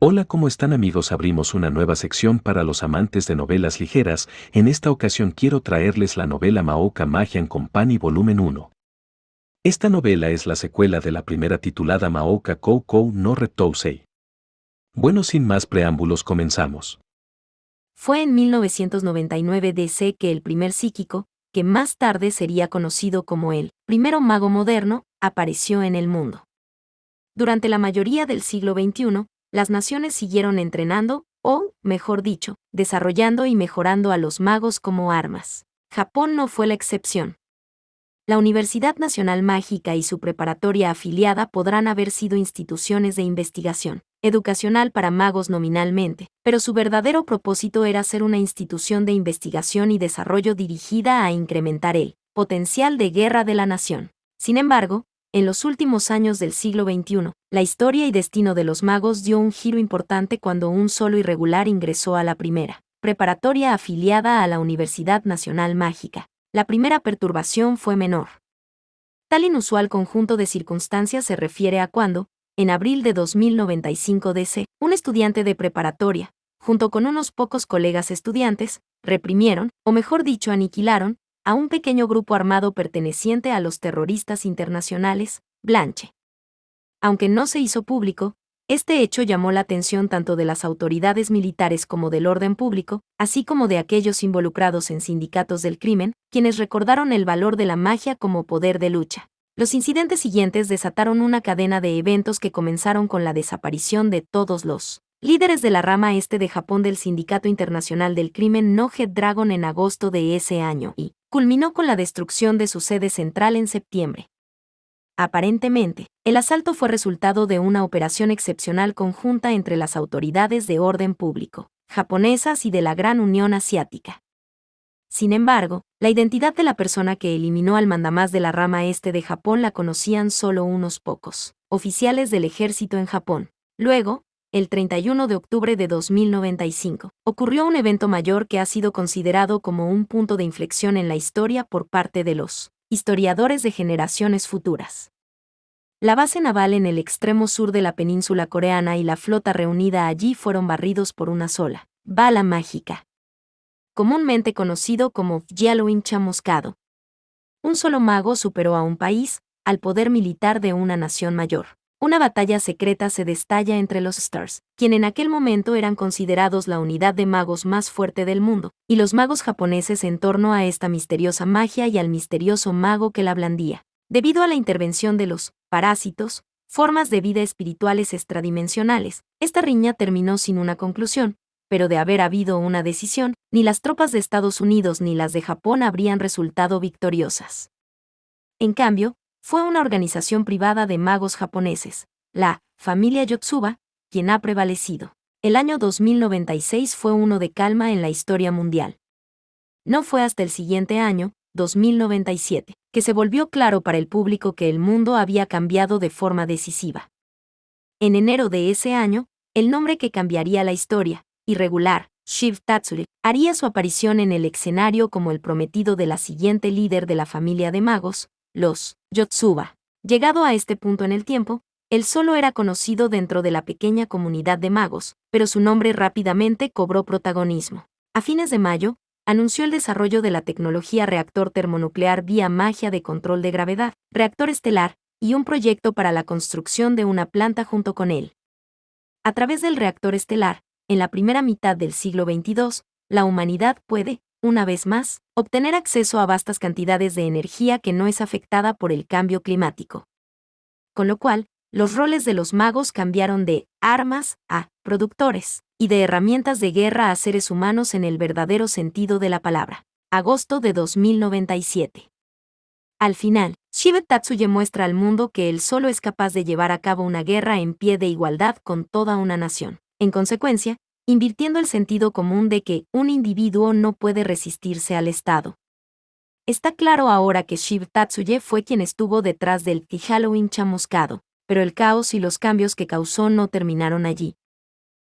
Hola, ¿cómo están amigos? Abrimos una nueva sección para los amantes de novelas ligeras. En esta ocasión quiero traerles la novela Maoka Magian Company Volumen 1. Esta novela es la secuela de la primera titulada Maoka Koukou no Retousei. Bueno, sin más preámbulos comenzamos. Fue en 1999 DC que el primer psíquico, que más tarde sería conocido como el primero mago moderno, apareció en el mundo. Durante la mayoría del siglo XXI, las naciones siguieron entrenando, o, mejor dicho, desarrollando y mejorando a los magos como armas. Japón no fue la excepción. La Universidad Nacional Mágica y su preparatoria afiliada podrán haber sido instituciones de investigación educacional para magos nominalmente, pero su verdadero propósito era ser una institución de investigación y desarrollo dirigida a incrementar el potencial de guerra de la nación. Sin embargo, en los últimos años del siglo XXI, la historia y destino de los magos dio un giro importante cuando un solo irregular ingresó a la primera, preparatoria afiliada a la Universidad Nacional Mágica. La primera perturbación fue menor. Tal inusual conjunto de circunstancias se refiere a cuando, en abril de 2095 DC, un estudiante de preparatoria, junto con unos pocos colegas estudiantes, reprimieron, o mejor dicho, aniquilaron, a un pequeño grupo armado perteneciente a los terroristas internacionales, Blanche, aunque no se hizo público, este hecho llamó la atención tanto de las autoridades militares como del orden público, así como de aquellos involucrados en sindicatos del crimen, quienes recordaron el valor de la magia como poder de lucha. Los incidentes siguientes desataron una cadena de eventos que comenzaron con la desaparición de todos los líderes de la rama este de Japón del Sindicato Internacional del Crimen No Head Dragon en agosto de ese año y culminó con la destrucción de su sede central en septiembre. Aparentemente, el asalto fue resultado de una operación excepcional conjunta entre las autoridades de orden público, japonesas y de la Gran Unión Asiática. Sin embargo, la identidad de la persona que eliminó al mandamás de la rama este de Japón la conocían solo unos pocos, oficiales del ejército en Japón. Luego, el 31 de octubre de 2095, ocurrió un evento mayor que ha sido considerado como un punto de inflexión en la historia por parte de los historiadores de generaciones futuras. La base naval en el extremo sur de la península coreana y la flota reunida allí fueron barridos por una sola, bala mágica. Comúnmente conocido como Yellowing moscado. Un solo mago superó a un país, al poder militar de una nación mayor una batalla secreta se destalla entre los Stars, quien en aquel momento eran considerados la unidad de magos más fuerte del mundo, y los magos japoneses en torno a esta misteriosa magia y al misterioso mago que la blandía. Debido a la intervención de los parásitos, formas de vida espirituales extradimensionales, esta riña terminó sin una conclusión, pero de haber habido una decisión, ni las tropas de Estados Unidos ni las de Japón habrían resultado victoriosas. En cambio, fue una organización privada de magos japoneses, la familia Yotsuba, quien ha prevalecido. El año 2096 fue uno de calma en la historia mundial. No fue hasta el siguiente año, 2097, que se volvió claro para el público que el mundo había cambiado de forma decisiva. En enero de ese año, el nombre que cambiaría la historia, irregular, Shiv Tatsuri, haría su aparición en el escenario como el prometido de la siguiente líder de la familia de magos, los Yotsuba. Llegado a este punto en el tiempo, él solo era conocido dentro de la pequeña comunidad de magos, pero su nombre rápidamente cobró protagonismo. A fines de mayo, anunció el desarrollo de la tecnología reactor termonuclear vía magia de control de gravedad, reactor estelar, y un proyecto para la construcción de una planta junto con él. A través del reactor estelar, en la primera mitad del siglo XXII, la humanidad puede, una vez más, obtener acceso a vastas cantidades de energía que no es afectada por el cambio climático. Con lo cual, los roles de los magos cambiaron de armas a productores y de herramientas de guerra a seres humanos en el verdadero sentido de la palabra. Agosto de 2097. Al final, Shibet Tatsuye muestra al mundo que él solo es capaz de llevar a cabo una guerra en pie de igualdad con toda una nación. En consecuencia, invirtiendo el sentido común de que un individuo no puede resistirse al Estado. Está claro ahora que Shiv Tatsuye fue quien estuvo detrás del T Halloween chamuscado, pero el caos y los cambios que causó no terminaron allí.